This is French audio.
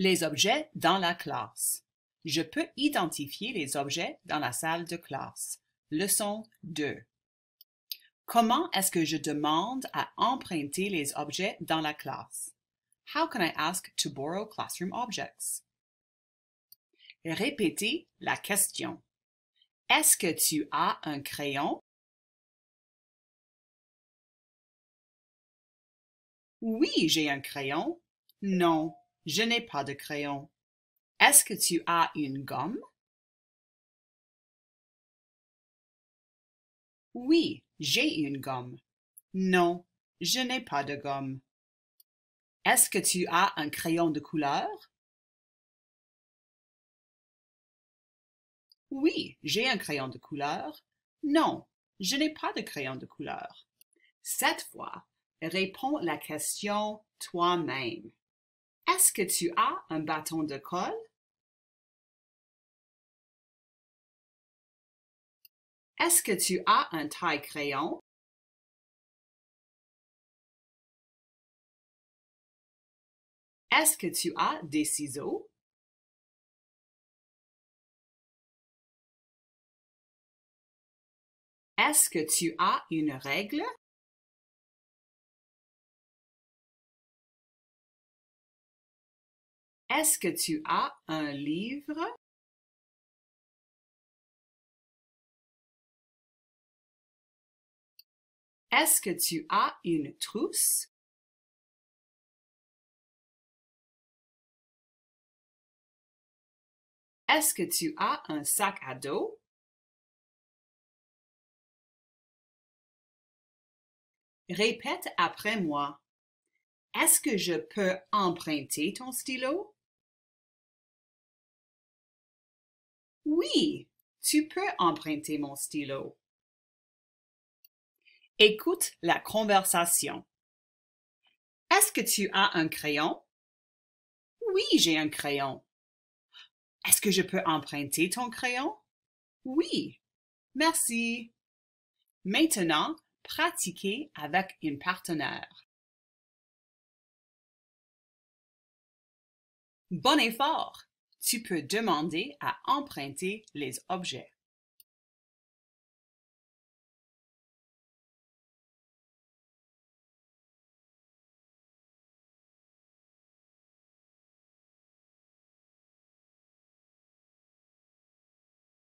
Les objets dans la classe. Je peux identifier les objets dans la salle de classe. Leçon 2. Comment est-ce que je demande à emprunter les objets dans la classe? How can I ask to borrow classroom objects? Répétez la question. Est-ce que tu as un crayon? Oui, j'ai un crayon. Non, je n'ai pas de crayon. Est-ce que tu as une gomme? Oui, j'ai une gomme. Non, je n'ai pas de gomme. Est-ce que tu as un crayon de couleur? Oui, j'ai un crayon de couleur. Non, je n'ai pas de crayon de couleur. Cette fois, réponds la question toi-même. Est-ce que tu as un bâton de colle? Est-ce que tu as un taille-crayon? Est-ce que tu as des ciseaux? Est-ce que tu as une règle? Est-ce que tu as un livre? Est-ce que tu as une trousse? Est-ce que tu as un sac à dos? Répète après moi. Est-ce que je peux emprunter ton stylo? Oui, tu peux emprunter mon stylo. Écoute la conversation. Est-ce que tu as un crayon? Oui, j'ai un crayon. Est-ce que je peux emprunter ton crayon? Oui. Merci. Maintenant, pratiquez avec une partenaire. Bon effort! Tu peux demander à emprunter les objets.